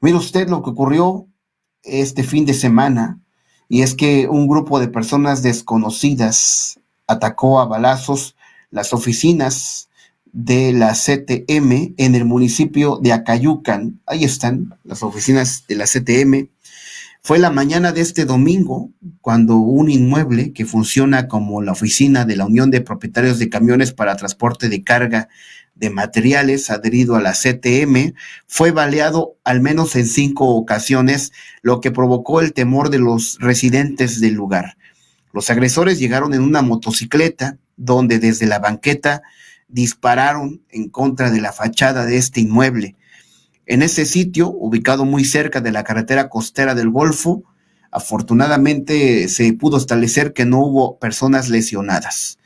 Mire usted lo que ocurrió este fin de semana, y es que un grupo de personas desconocidas atacó a balazos las oficinas de la CTM en el municipio de Acayucan. Ahí están las oficinas de la CTM. Fue la mañana de este domingo cuando un inmueble que funciona como la oficina de la Unión de Propietarios de Camiones para Transporte de Carga de materiales adherido a la CTM, fue baleado al menos en cinco ocasiones, lo que provocó el temor de los residentes del lugar. Los agresores llegaron en una motocicleta donde desde la banqueta dispararon en contra de la fachada de este inmueble. En ese sitio, ubicado muy cerca de la carretera costera del Golfo, afortunadamente se pudo establecer que no hubo personas lesionadas.